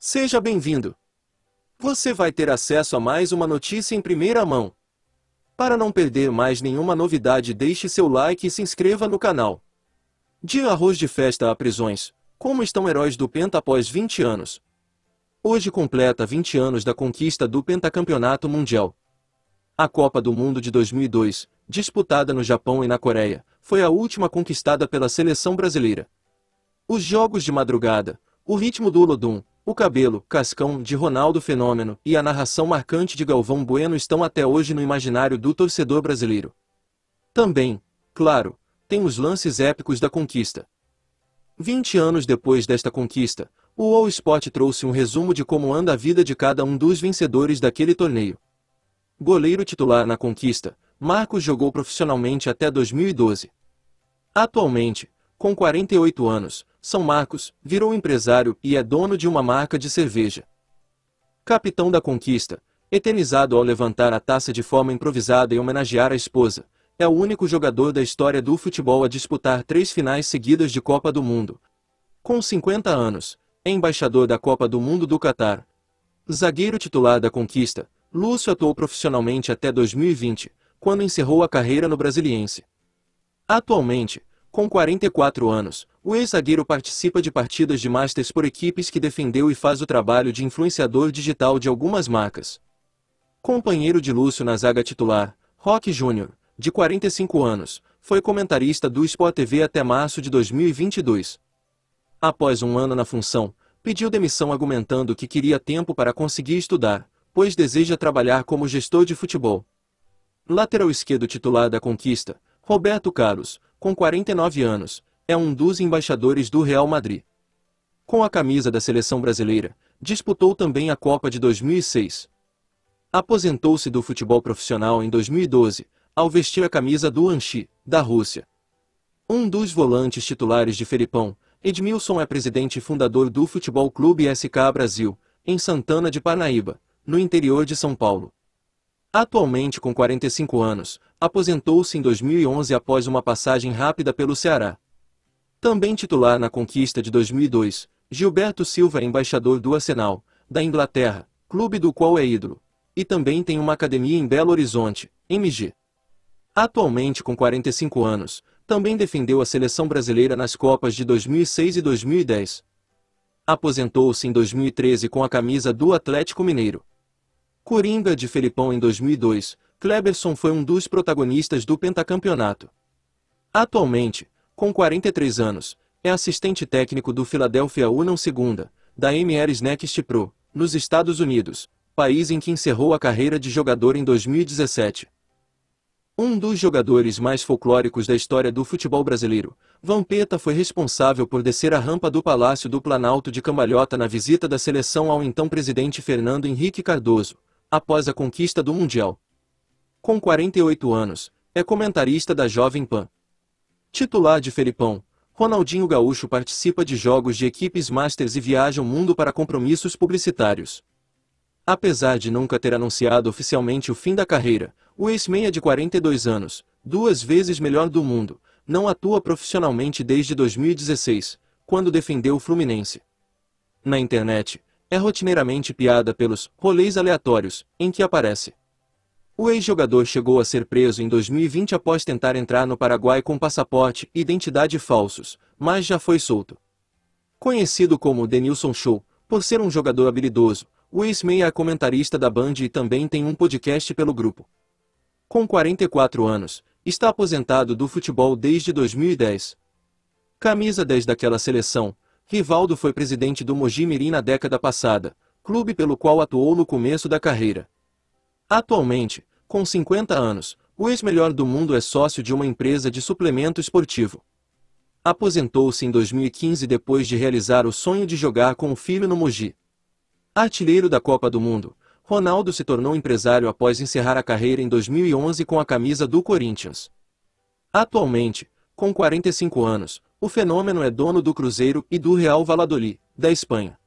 Seja bem-vindo! Você vai ter acesso a mais uma notícia em primeira mão. Para não perder mais nenhuma novidade, deixe seu like e se inscreva no canal. De arroz de festa a prisões, como estão heróis do Penta após 20 anos? Hoje completa 20 anos da conquista do pentacampeonato mundial. A Copa do Mundo de 2002, disputada no Japão e na Coreia, foi a última conquistada pela seleção brasileira. Os jogos de madrugada, o ritmo do Olodum, o cabelo, cascão, de Ronaldo Fenômeno, e a narração marcante de Galvão Bueno estão até hoje no imaginário do torcedor brasileiro. Também, claro, tem os lances épicos da conquista. 20 anos depois desta conquista, o All Sport trouxe um resumo de como anda a vida de cada um dos vencedores daquele torneio. Goleiro titular na conquista, Marcos jogou profissionalmente até 2012. Atualmente, com 48 anos, são Marcos, virou empresário e é dono de uma marca de cerveja. Capitão da Conquista, eternizado ao levantar a taça de forma improvisada e homenagear a esposa, é o único jogador da história do futebol a disputar três finais seguidas de Copa do Mundo. Com 50 anos, é embaixador da Copa do Mundo do Catar. Zagueiro titular da Conquista, Lúcio atuou profissionalmente até 2020, quando encerrou a carreira no Brasiliense. Atualmente, com 44 anos, o ex-zagueiro participa de partidas de Masters por equipes que defendeu e faz o trabalho de influenciador digital de algumas marcas. Companheiro de Lúcio na zaga titular, Rock Júnior, de 45 anos, foi comentarista do Sport TV até março de 2022. Após um ano na função, pediu demissão argumentando que queria tempo para conseguir estudar, pois deseja trabalhar como gestor de futebol. Lateral esquerdo titular da conquista, Roberto Carlos, com 49 anos, é um dos embaixadores do Real Madrid. Com a camisa da seleção brasileira, disputou também a Copa de 2006. Aposentou-se do futebol profissional em 2012, ao vestir a camisa do Anchi, da Rússia. Um dos volantes titulares de Felipão, Edmilson é presidente e fundador do Futebol Clube SK Brasil, em Santana de Parnaíba, no interior de São Paulo. Atualmente com 45 anos, aposentou-se em 2011 após uma passagem rápida pelo Ceará. Também titular na conquista de 2002, Gilberto Silva é embaixador do Arsenal, da Inglaterra, clube do qual é ídolo, e também tem uma academia em Belo Horizonte, MG. Atualmente com 45 anos, também defendeu a seleção brasileira nas Copas de 2006 e 2010. Aposentou-se em 2013 com a camisa do Atlético Mineiro. Coringa de Felipão em 2002, Kleberson foi um dos protagonistas do pentacampeonato. Atualmente, com 43 anos, é assistente técnico do Philadelphia Union Segunda, da MR's Next Pro, nos Estados Unidos, país em que encerrou a carreira de jogador em 2017. Um dos jogadores mais folclóricos da história do futebol brasileiro, Vampeta foi responsável por descer a rampa do Palácio do Planalto de Cambalhota na visita da seleção ao então presidente Fernando Henrique Cardoso, após a conquista do Mundial. Com 48 anos, é comentarista da Jovem Pan. Titular de Felipão, Ronaldinho Gaúcho participa de jogos de equipes Masters e viaja o mundo para compromissos publicitários. Apesar de nunca ter anunciado oficialmente o fim da carreira, o ex-meia de 42 anos, duas vezes melhor do mundo, não atua profissionalmente desde 2016, quando defendeu o Fluminense. Na internet, é rotineiramente piada pelos rolês aleatórios em que aparece. O ex-jogador chegou a ser preso em 2020 após tentar entrar no Paraguai com passaporte e identidade falsos, mas já foi solto. Conhecido como Denilson Show, por ser um jogador habilidoso, o ex-meia é comentarista da Band e também tem um podcast pelo grupo. Com 44 anos, está aposentado do futebol desde 2010. Camisa 10 daquela seleção, Rivaldo foi presidente do Mogi Mirim na década passada, clube pelo qual atuou no começo da carreira. Atualmente, com 50 anos, o ex-melhor do mundo é sócio de uma empresa de suplemento esportivo. Aposentou-se em 2015 depois de realizar o sonho de jogar com o filho no Mogi. Artilheiro da Copa do Mundo, Ronaldo se tornou empresário após encerrar a carreira em 2011 com a camisa do Corinthians. Atualmente, com 45 anos, o fenômeno é dono do Cruzeiro e do Real Valladolid, da Espanha.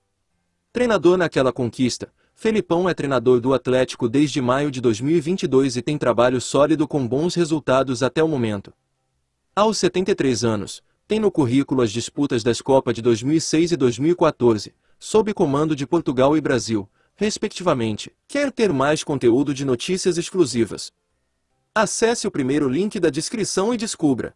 Treinador naquela conquista, Felipão é treinador do Atlético desde maio de 2022 e tem trabalho sólido com bons resultados até o momento. Aos 73 anos, tem no currículo as disputas das Copas de 2006 e 2014, sob comando de Portugal e Brasil, respectivamente. Quer ter mais conteúdo de notícias exclusivas? Acesse o primeiro link da descrição e descubra.